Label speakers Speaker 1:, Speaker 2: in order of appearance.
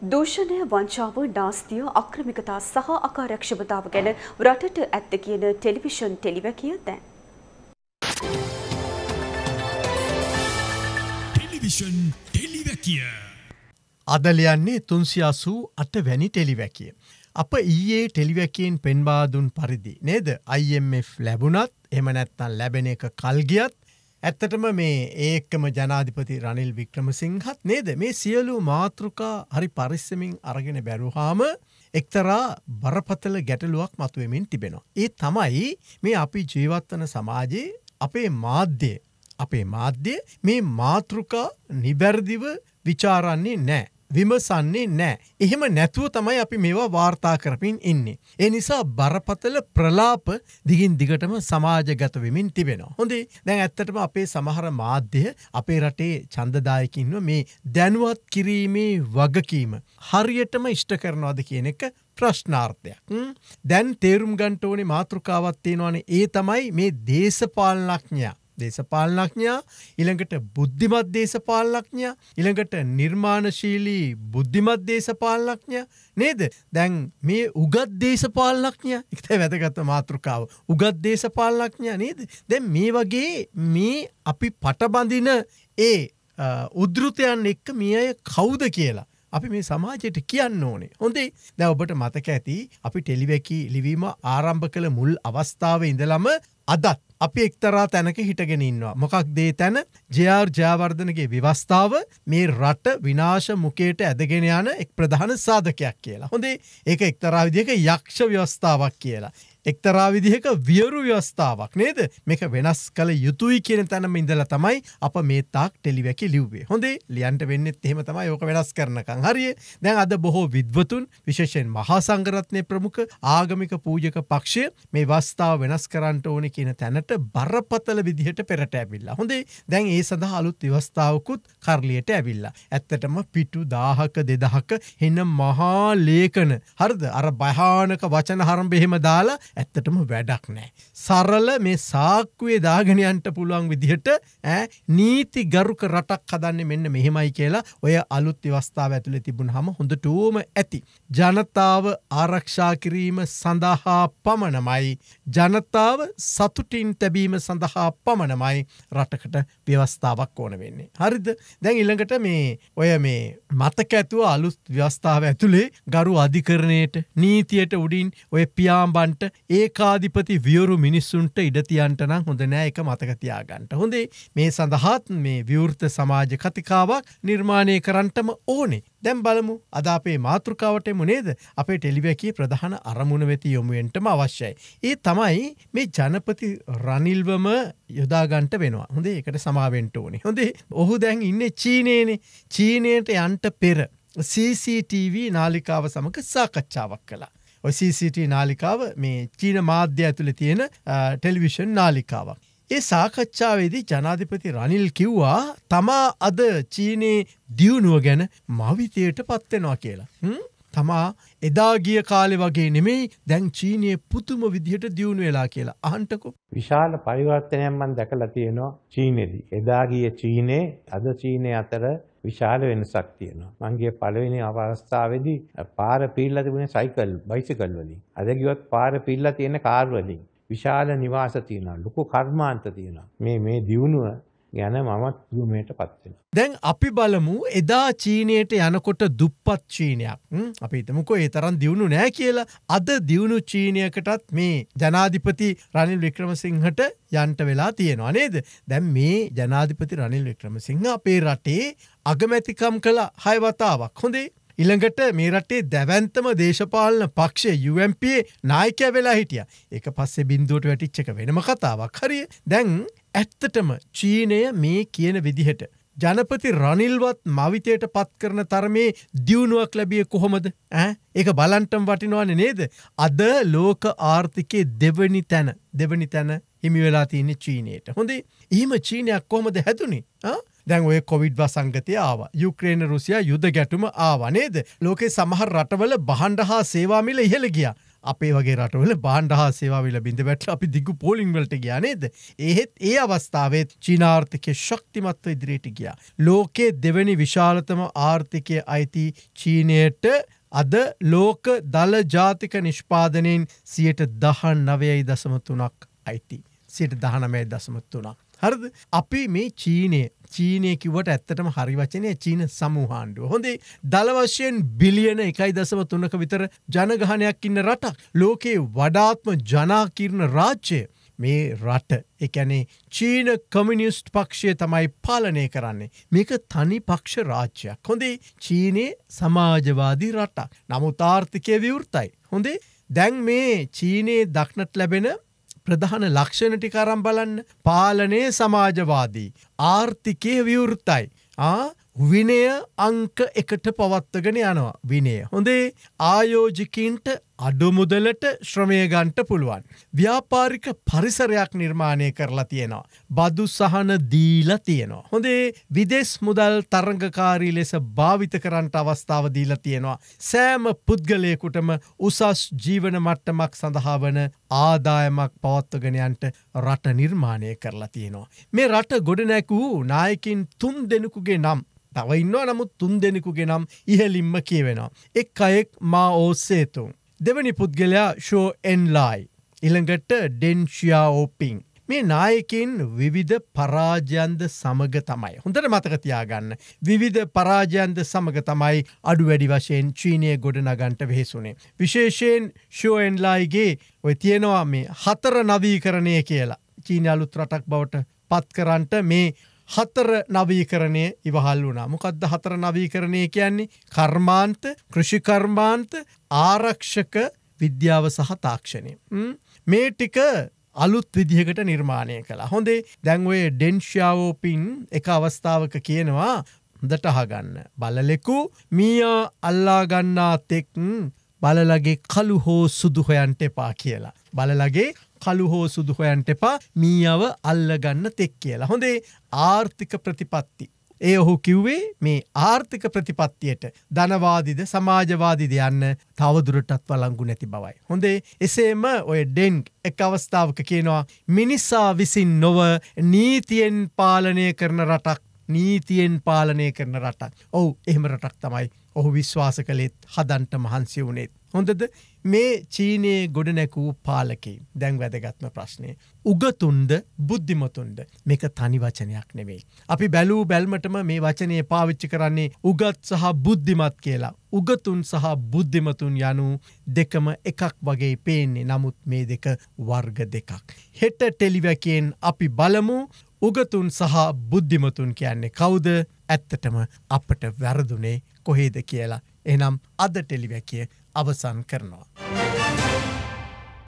Speaker 1: දූෂණය වංචාව නාස්තිය අක්‍රමිකතා සහ අකාර්යක්ෂමතාව ගැන රටට ඇත්ත කියන ටෙලිවිෂන් ටෙලිවැකිය දැන්. ටෙලිවිෂන් ටෙලිවැකිය අදලයන්නේ තුන්සි අසූ අට වැනි ටෙලිවැකිය. අප ඊයේ ටෙලිවැකෙන් පෙන්බාදුන් පරිදි නේද IMF ලැබුණත් එම නැත්තන් ලැබෙන එක කල්ගියත් ඇත්තටම මේ ඒක්කම ජනාධිපති රනිල් වික්‍රම සිංහත් නේද මේ සියලු මාතෘකා හරි පරිස්සමින් අරගෙන බැරුහාම එක්තරා බරපතල ගැටලුවක් මතුවමින් තිබෙනවා. ඒ තමයි මේ අපි ජීවත්වන සමාජයේ අපේ මාධ්‍යය අපේ මාධ්‍ය මේ මාතෘකා නිබැරදිව විචාරන්නේ නෑ. විමසන්නේ නෑ. එහෙම නැතුව තමයි අපි මේවා වාර්තා කරමින් ඉන්නේ. ඒ නිසා බරපතල ප්‍රලාප දිගින් දිගටම සමාජගත වෙමින් තිබෙනවා. හොඳේ දැන් ඇත්තටම අපේ සමහර මාධ්‍ය අපේ රටේ චන්දදායකින්ව මේ දැනුවත් කිරීමේ වගකීම හරියටම ඉෂ්ට කරනවාද කියන එක ප්‍රශ්නාර්ථයක් දැන් තේරුම් ගන්ටඕනේ මාතෘකාවත් තියෙනවානේ ඒ තමයි මේ දේශපාලනඥයා දේශපාලනඥා ඉළඟට බුද්ධිමත් දේශපාලනඥා ඉළඟට නිර්මාණශීලී බුද්ධිමත් දේශපාලනඥා නේද දැන් මේ උගත් දේශපාලනඥා එක්තයි වැදගත්ත මාතෘකාව උගත් දේශපාලනඥා නේද දැ මේ වගේ මේ අපි පටබඳින ඒ උදෘතයන් එක්ක මේ අය කවුද කියලා අපි මේ සමාජයට කියන්න ඕනේ හොඳේ දැ ඔබට මතක ඇති අපි ටෙලිවැකි ලිවීම ආරම්භ කළ මුල් අවස්ථාව ඉඳලම අදත් අපි එක්තරා තැනක හිටගෙනන්නවා. මොකක් දේ තැන ජයාර් ජයවර්ධනගේ විවස්ථාව මේ රට විනාශ මුකයට ඇදගෙන යන එක් ප්‍රධාන සාධකයක් කියලා. හොඳේ ඒක එක්තරා විදික යක්ෂ ව්‍යවස්ථාවක් කියලා. එක්තරා විදිහක වියරු ව්‍යවස්ථාවක් නේද මේක වෙනස් කළ යුතුයි කියන තැනම ඉඳලා තමයි අප මේ තාක් ටෙලිවැකි ලිව්වේ හොඳේ ලියන්ට වෙන්නෙත් එහෙම තමයි ඕක වෙනස් කරනකං හරිය දැන් අද බොහෝ විද්වතුන් විශේෂයෙන් මහා සංගරත්නය ප්‍රමුඛ ආගමික පූජක පක්ෂය මේ වස්ථාව වෙනස් කරන්නට ඕන කියන තැනට බරපතල විදිහට පෙරට ඇවිල්ලා හොඳේ දැන් ඒ සඳහා අලුත් ව්‍යවස්ථාවකුත් කරලියට ඇවිල්ලා ඇත්තටම පිටු දාහක දෙදහක හෙන මහා ලේකන හරිද අර භයානක වචන හරම් බෙහෙම දාලා ඇත්තටම වැඩක් නෑ. සරල මේ සාක්කුවේ දාගෙනයන්ට පුළුවන් විදිහට නීති ගරුක රටක් හදන්න මෙන්න මෙහෙමයි කියලා ඔය අලුත් අවස්ථාව ඇතුළ තිබුණ හම හොඳටුවම ඇති. ජනතාව ආරක්ෂා කිරීම සඳහා පමණමයි. ජනතාව සතුටින් තැබීම සඳහා පමණමයි රටකට ව්‍යවස්ථාවක් ඕන වෙන්නේ. හරිද දැන් ඉළඟට මේ ඔය මේ මතක ඇතුව අලුත් ව්‍යවස්ථාව ඇතුළේ ගරු අධිකරණයට නීතියට උඩින් ඔය පියාම්බන්ට ඒකාධිපති වියවරු මිනිස්සුන්ට ඉඩතියන්ටන හොඳ නෑ එක මතකතියාගන්ට. හොඳේ මේ සඳහාත් මේ විවෘත සමාජ කතිකාවක් නිර්මාණය කරන්ටම ඕනේ. දැම් බලමු අද අපේ මාතෘකාවට මුනේද අපේ ටෙලිවැකී ප්‍රධාන අරමුණ වෙති යොමුුවෙන්ටම අවශ්‍යයි. ඒ තමයි මේ ජනපති රනිල්වම යොදාගන්ට වෙනවා හොඳේ එකට සමාවෙන්ට ඕනේ හොඳේ ඔහු දැන් ඉන්න චීනයනේ චීනයට යන්ට පෙර. CCTV නාලිකාව සමඟ සාකච්ඡාවක් කලා. ඔCCT නාලිකාව මේ චීන මාධ්‍ය ඇතුළ තියෙන ටෙලිවිෂන් නාලිකාවක්. ඒ සාකච්ඡාවේදී ජනාධිපති රනිල් කිව්වා තමා අද චීනයේ දියුණුව ගැන මවිතයට පත්වෙනවා කියලා. තමා එදා ගිය කාලෙ වගේ නෙමෙයි දැන් චීනයේ පුතුම විදිහට දියුණු වෙලා කියලා අහන්ටකෝ. විශාල පරිවර්තනයක් මම දැකලා තියෙනවා චීනයේදී. එදා ගිය චීනේ අද චීනේ අතර විශාල වෙනසක් තියෙනවා. මං ගිය පළවෙනි අවස්ථාවේදී පාර පීල්ලා තිබුණේ සයිකල්, බයිසිකල් වලින්. අද ගියොත් පාර පීල්ලා තියෙන කාර් වලින්. විශාල නිවාස තියෙනවා. ලොකු කර්මාන්ත තියෙනවා. මේ මේ දියුණුව ගැන මමත් යමයට පත්වෙන. දැන් අපි බලමු එදා චීනයට යනකොට දුප්පත් චීනයක් අපි ඉතමකො ඒ තරන් දියුණු නෑ කියලා අද දියුණු චීනයකටත් මේ ජනාධිපති රනිල් වික්‍රමසිංහට යන්ට වෙලා තියෙනවා නේද දැන් මේ ජනාධිපති රනිල් වික්‍රමසිංහ අපේ රටේ අගමැතිකම් කළ හයවතාවක් හොඳේ ඉළඟට මේ රටේ දැවන්තම දේශපාලන පක්ෂය UMPේ නායකය වෙලා හිටිය එක පස්සේ බින්දුවට වැටිච්චක වෙනම කතාවක් හරිය දැන් ඇත්තටම චීනය මේ කියන විදිහට. ජනපති රනිල්වත් මවිතයට පත් කරන තරමේ දියුණුවක් ලැබිය කොහොමද ඒක බලන්ටම් වටිනවාන නේද. අද ලෝක ආර්ථිකයේ දෙවනි තැන දෙවනි තැන හිමිවෙලා තියන්නේ චීනයට. හොඳේ ඒම චීනයක් කොහොමද හැතුනි දැන් ඔය කොවිඩ් වසංගතය ආව යුක්‍රේණ රුසියා යුද ගැටුම ආවනේද ලෝකෙ සමහර රටවල බහන්ඩ හා සේවාමිල ඉහළ ගියා අපේ වගේ රටවල බාණ්ඩහා සේවාවිල බිඳ වැට අපි දිගු පෝලිංවලට ගයානේද එහෙත් ඒ අවස්ථාවේ චීනාර්ථකය ශක්තිමත්ව ඉදිරියට ගියා. ලෝකයේ දෙවැනි විශාලතම ආර්ථිකය අයිති චීනයට අද ලෝක දල ජාතික නිෂ්පාදනයෙන් සියට දහන් නවයයි දසමතුනක් අයිති. සියට දහනමය දසමත්තුනක්. හරද අපි මේ චීනය චීනය කිවට ඇත්තටම හරි වචනය චීන සමූහාණ්ඩුව හොඳේ දලවශයෙන් බිලියන එකයි දසව තුනක විතර ජනගහනයක් ඉන්න රටක් ලෝකයේ වඩාත්ම ජනාකිරණ රාජ්‍යය මේ රට එකැනේ චීන කමිනිියස්ට් පක්ෂය තමයි පාලනය කරන්නේ. මේක තනි පක්ෂ රාජ්‍යයක්. හොඳේ චීනයේ සමාජවාදී රටක්. නමුත් ආර්ථිකය විවෘතයි. හොඳේ දැන් මේ චීනයේ දක්නට ලැබෙන ප්‍රධාන ලක්ෂණ ටික අරන් බලන්න පාලනය සමාජවාදී ආර්ථිකයේ විවෘතයි ආ විනය අංක එකට පවත්වගෙන යනවා විනය හොඳේ ආයෝජිකින්ට අඩුමුදලට ශ්‍රමය ගන්ට පුළුවන්. ව්‍යාපාරික පරිසරයක් නිර්මාණය කරලා තියෙනවා. බදු සහන දීලා තියෙනවා. හොඳේ විදෙස් මුදල් තරංගකාරී ලෙස භාවිත කරන්ට අවස්ථාව දීලා තියෙනවා. සෑම පුද්ගලයකුටම උසස් ජීවන මට්ටමක් සඳහා වන ආදායමක් පවත්වගෙනයන්ට රට නිර්මාණය කරලා තියෙනවා. මේ රට ගොඩනැකූ නායකින් තුන් දෙනෙකුගේ නම් තවයින්නවා නමුත් තුන් දෙනෙකුගේ නම් ඉහලින්ම කියවෙනවා. එක් අයෙක් මා ඕසේතුන්. දෙවනි පුද්ගලයා ෂෝ එන්ලායි. ඉළඟට ඩෙන්ශයා ඕපිං. මේ නායකින් විවිධ පරාජයන්ද සමග තමයි. හොඳට මතකතියාගන්න. විවිධ පරාජයන්ද සමග තමයි අඩු වැඩි වශයෙන් චීනය ගොඩනගන්ට වෙහෙසුනේ. විශේෂයෙන් ෂෝඇන්ලායිගේ ඔය තියෙනවා මේ හතර නවීකරණය කියලා. චීනයලුත් රටක් බවට පත්කරන්ට මේ හතර නවීකරණය ඉවහල් වුණා මොකක්ද හතර නවීකරණය කියන්නේ කර්මාන්ත කෘෂිකර්මාන්ත ආරක්ෂක විද්‍යාව සහ තාක්ෂණය. මේ ටික අලුත් විදිහකට නිර්මාණය කළ හොඳේ දැන්වේ ඩෙන්ශාවෝපින් එක අවස්ථාවක කියනවා දටහගන්න. බලලෙකු මීයා අල්ලාගන්නා තෙක් බලලගේ කළු හෝ සුදුහොයන්ට එපා කියලා. බලලගේ කළු හෝ සුදු හොයන්ට එපා මීයාව අල්ලගන්න තෙක් කියලා. හොඳේ ආර්ථික ප්‍රතිපත්ති. ඒ ඔහු කිව්වේ මේ ආර්ථික ප්‍රතිපත්තියට ධනවාදිද සමාජවාදිද යන්න තවදුරටත් වලංගු නැති බවයි. හොඳේ එසේම ඔය ඩෙන්ග් එක් අවස්ථාවක කියනවා මිනිසා විසින් නොව නීතියෙන් පාලනය කරන රටක් නීතියෙන් පාලනය කරන රටක්. ඔවු එහෙම රටක් තමයි ඔහු විශ්වාස කළෙත් හදන්ට මහන්සි වුණෙත්. හොඳද මේ චීනයේ ගොඩ නැකූ පාලකයි දැන් වැදගත්ම ප්‍රශ්නය. උගතුන්ද බුද්ධිමතුන්ද මේක තනි වචනයක් නෙවෙයි. අපි බැලූ බැල්මටම මේ වචනය පාවිච්චි කරන්නේ උගත් සහ බුද්ධිමත් කියලා. උගතුන් සහ බුද්ධිමතුන් යනු දෙකම එකක් වගේ පේන්නේ නමුත් මේ දෙක වර්ග දෙකක්. හෙට ටෙලිවැකෙන් අපි බලමු උගතුන් සහ බුද්ධිමතුන් කියන්නේ කවුද ඇත්තටම අපට වැරදුනේ කොහේද කියලා. එනම් අද ටෙලිවැකිය අවසන් කරනවා.